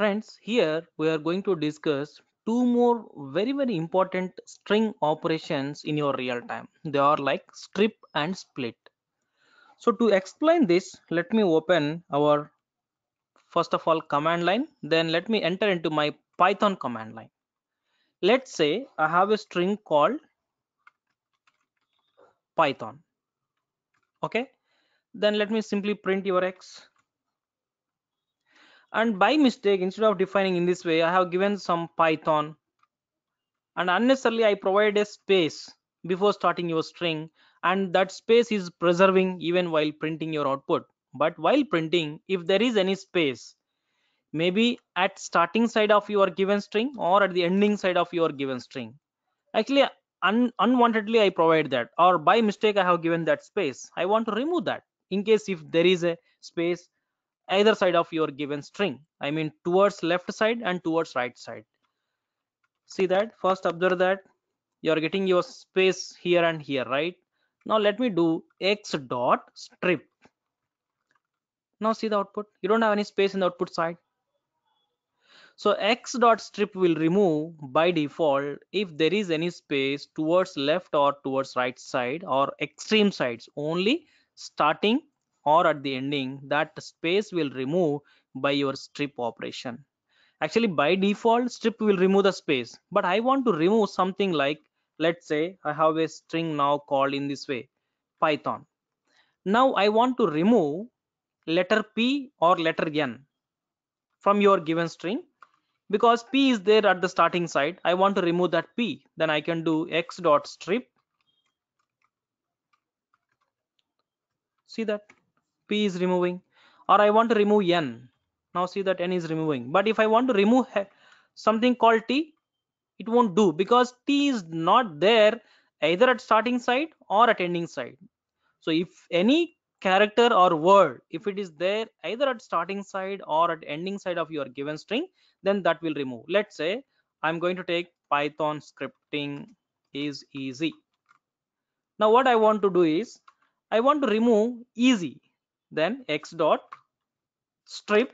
Friends, here we are going to discuss two more very very important string operations in your real time. They are like strip and split. So to explain this, let me open our first of all command line. Then let me enter into my Python command line. Let's say I have a string called Python. Okay. Then let me simply print your X and by mistake instead of defining in this way i have given some python and unnecessarily i provide a space before starting your string and that space is preserving even while printing your output but while printing if there is any space maybe at starting side of your given string or at the ending side of your given string actually un unwantedly i provide that or by mistake i have given that space i want to remove that in case if there is a space either side of your given string i mean towards left side and towards right side see that first observe that you are getting your space here and here right now let me do x dot strip now see the output you don't have any space in the output side so x dot strip will remove by default if there is any space towards left or towards right side or extreme sides only starting or at the ending that space will remove by your strip operation actually by default strip will remove the space but i want to remove something like let's say i have a string now called in this way python now i want to remove letter p or letter n from your given string because p is there at the starting side i want to remove that p then i can do x dot strip see that p is removing or i want to remove n now see that n is removing but if i want to remove something called t it won't do because t is not there either at starting side or at ending side so if any character or word if it is there either at starting side or at ending side of your given string then that will remove let's say i'm going to take python scripting is easy now what i want to do is i want to remove easy then x dot strip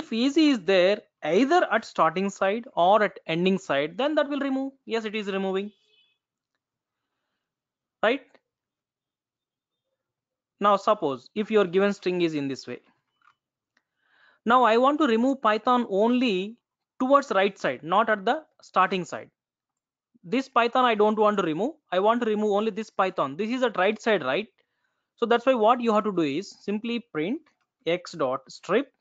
if easy is there either at starting side or at ending side then that will remove yes it is removing right now suppose if your given string is in this way now i want to remove python only towards right side not at the starting side this python i don't want to remove i want to remove only this python this is at right side right so that's why what you have to do is simply print x dot strip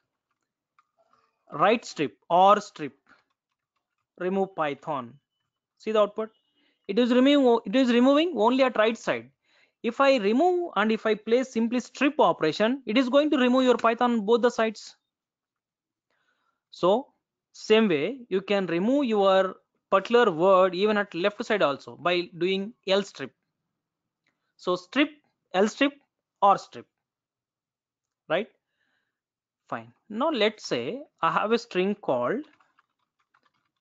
right strip or strip remove python see the output it is removing it is removing only at right side if i remove and if i place simply strip operation it is going to remove your python both the sides so same way you can remove your particular word even at left side also by doing l strip so strip l strip or strip right fine now let's say i have a string called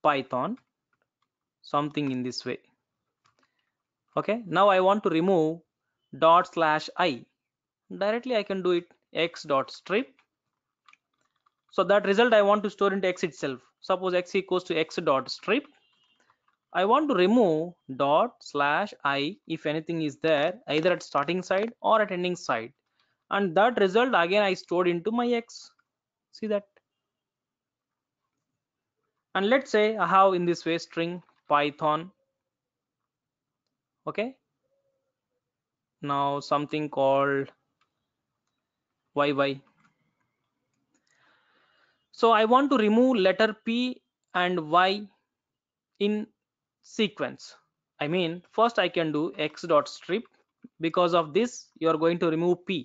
python something in this way okay now i want to remove dot slash i directly i can do it x dot strip so that result i want to store into x itself suppose x equals to x dot strip I want to remove dot slash i if anything is there either at starting side or at ending side and that result again I stored into my X see that and let's say I have in this way string python okay now something called yy so I want to remove letter P and Y in sequence i mean first i can do x dot strip because of this you are going to remove p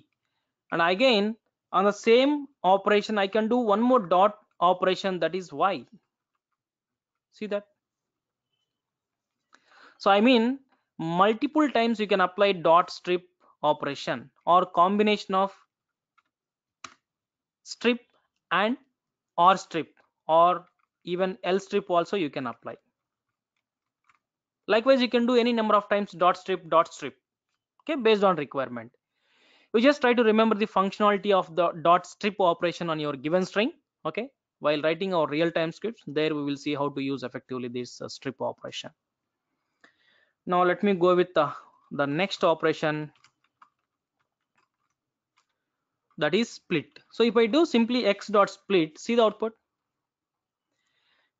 and again on the same operation i can do one more dot operation that is y see that so i mean multiple times you can apply dot strip operation or combination of strip and or strip or even L strip also you can apply likewise you can do any number of times dot strip dot strip okay based on requirement you just try to remember the functionality of the dot strip operation on your given string okay while writing our real-time scripts there we will see how to use effectively this uh, strip operation now let me go with the, the next operation that is split so if i do simply x dot split see the output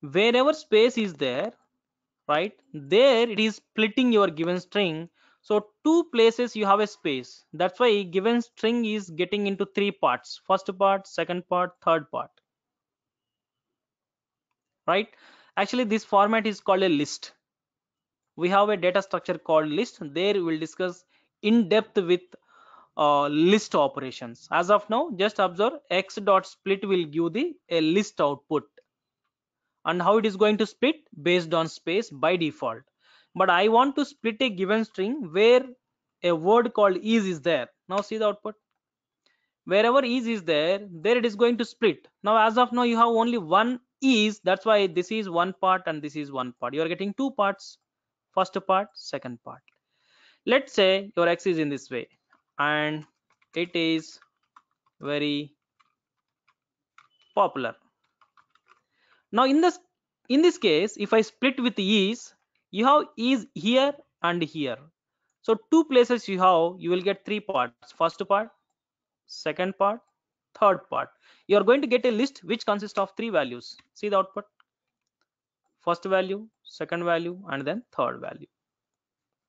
wherever space is there right there it is splitting your given string so two places you have a space that's why given string is getting into three parts first part second part third part right actually this format is called a list we have a data structure called list there we'll discuss in depth with uh, list operations as of now just observe x dot split will give the a list output and how it is going to split based on space by default but i want to split a given string where a word called is is there now see the output wherever is is there there it is going to split now as of now you have only one is that's why this is one part and this is one part you are getting two parts first part second part let's say your x is in this way and it is very popular now in this in this case if i split with is you have is here and here so two places you have you will get three parts first part second part third part you are going to get a list which consists of three values see the output first value second value and then third value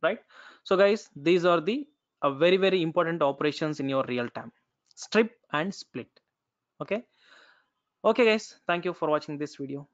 right so guys these are the uh, very very important operations in your real time strip and split okay okay guys thank you for watching this video